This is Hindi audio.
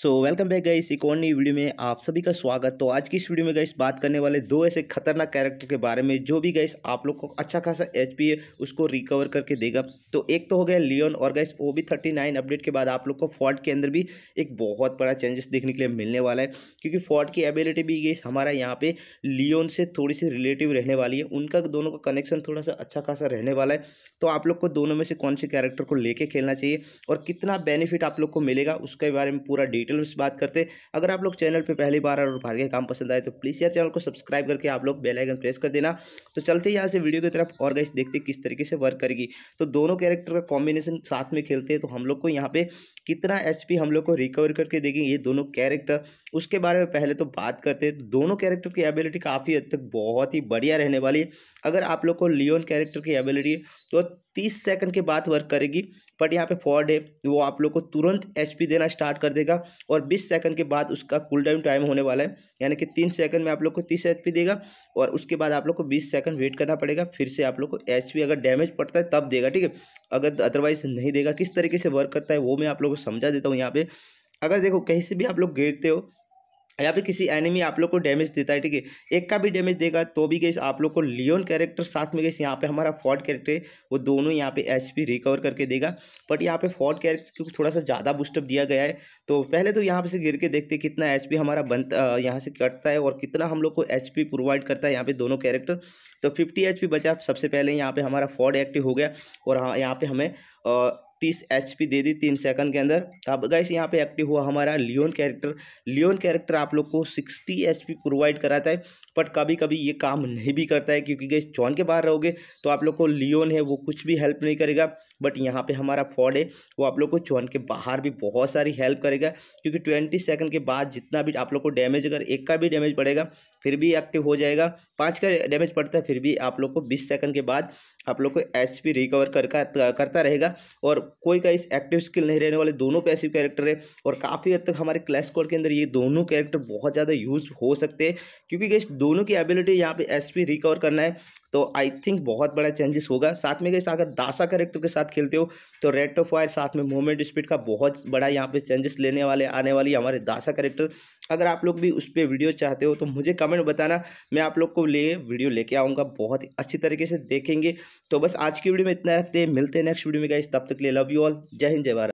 सो वेलकम बैक गाइस एक और नई वीडियो में आप सभी का स्वागत तो आज की इस वीडियो में गई बात करने वाले दो ऐसे खतरनाक कैरेक्टर के बारे में जो भी गई आप लोग को अच्छा खासा एच है उसको रिकवर करके देगा तो एक तो हो गया लियोन और गई O B thirty nine update के बाद आप लोग को फॉर्ड के अंदर भी एक बहुत बड़ा चेंजेस देखने के लिए मिलने वाला है क्योंकि फॉर्ड की एबिलिटी भी गई हमारा यहाँ पे लियोन से थोड़ी सी रिलेटिव रहने वाली है उनका दोनों का कनेक्शन थोड़ा सा अच्छा खासा रहने वाला है तो आप लोग को दोनों में से कौन से कैरेक्टर को लेके खेलना चाहिए और कितना बेनिफिट आप लोग को मिलेगा उसके बारे में पूरा डिटेल डिटेल में बात करते अगर आप लोग चैनल पर पहली बार और भारतीय काम पसंद आए तो प्लीज़ यार चैनल को सब्सक्राइब करके आप लोग बेलाइकन प्रेस कर देना तो चलते यहाँ से वीडियो की तरफ और गैस देखते किस तरीके से वर्क करेगी तो दोनों कैरेक्टर का कॉम्बिनेशन साथ में खेलते हैं तो हम लोग को यहाँ पे कितना एच हम लोग को रिकवर करके देगी ये दोनों कैरेक्टर उसके बारे में पहले तो बात करते हैं तो दोनों कैरेक्टर की एबिलिटी काफ़ी हद तक बहुत ही बढ़िया रहने वाली है अगर आप लोग को लियोन कैरेक्टर की एबिलिटी तो तीस सेकंड के बाद वर्क करेगी बट यहाँ पे फॉर्ड है वो आप लोग को तुरंत एच देना स्टार्ट कर देगा और बीस सेकंड के बाद उसका कूल डाउन टाइम होने वाला है यानी कि तीन सेकंड में आप लोग को तीस एच देगा और उसके बाद आप लोग को बीस सेकंड वेट करना पड़ेगा फिर से आप लोग को एच अगर डैमेज पड़ता है तब देगा ठीक है अगर अदरवाइज नहीं देगा किस तरीके से वर्क करता है वो मैं आप लोग को समझा देता हूँ यहाँ पर अगर देखो कहीं से भी आप लोग गिरते हो या फिर किसी एनिमी आप लोग को डैमेज देता है ठीक है एक का भी डैमेज देगा तो भी गैस आप लोग को लियोन कैरेक्टर साथ में गैस यहाँ पे हमारा फॉर्ड कैरेक्टर है वो दोनों यहाँ पे एचपी रिकवर करके देगा बट यहाँ पे फॉर्ड कैरेक्टर को थोड़ा सा ज़्यादा बूस्टअप दिया गया है तो पहले तो यहाँ से गिर के देखते कितना एच हमारा बनता यहाँ से कटता है और कितना हम लोग को एच प्रोवाइड करता है यहाँ पर दोनों कैरेक्टर तो फिफ्टी एच बचा सबसे पहले यहाँ पर हमारा फॉर्ड एक्टिव हो गया और हाँ, यहाँ पर हमें तीस एच दे दी तीन सेकंड के अंदर अब गाइस यहाँ पे एक्टिव हुआ हमारा लियोन कैरेक्टर लियोन कैरेक्टर आप लोग को सिक्सटी एच प्रोवाइड कराता है बट कभी कभी ये काम नहीं भी करता है क्योंकि गाइस चौन के बाहर रहोगे तो आप लोग को लियोन है वो कुछ भी हेल्प नहीं करेगा बट यहाँ पे हमारा फॉड है वो आप लोग को चौन के बाहर भी बहुत सारी हेल्प करेगा क्योंकि ट्वेंटी सेकंड के बाद जितना भी आप लोग को डैमेज अगर एक का भी डैमेज पड़ेगा फिर भी एक्टिव हो जाएगा पाँच का डैमेज पड़ता है फिर भी आप लोग को बीस सेकंड के बाद आप लोग को एच रिकवर कर करता रहेगा और कोई का इस एक्टिव स्किल नहीं रहने वाले दोनों पैसिव कैरेक्टर है और काफ़ी हद तक हमारे क्लैश कॉल के अंदर ये दोनों कैरेक्टर बहुत ज़्यादा यूज हो सकते हैं क्योंकि इस दोनों की एबिलिटी यहाँ पे एसपी रिकवर करना है तो आई थिंक बहुत बड़ा चेंजेस होगा साथ में कैसे अगर दासा करेक्टर के साथ खेलते हो तो रेट ऑफ वायर साथ में मूवमेंट स्पीड का बहुत बड़ा यहाँ पे चेंजेस लेने वाले आने वाली हमारे दासा करेक्टर अगर आप लोग भी उस पर वीडियो चाहते हो तो मुझे कमेंट बताना मैं आप लोग को ले वीडियो लेके आऊँगा बहुत अच्छी तरीके से देखेंगे तो बस आज की वीडियो में इतना रखते हैं मिलते हैं नेक्स्ट वीडियो में गाइस तब तक लिए लव यू ऑल जय हिंद जय भारत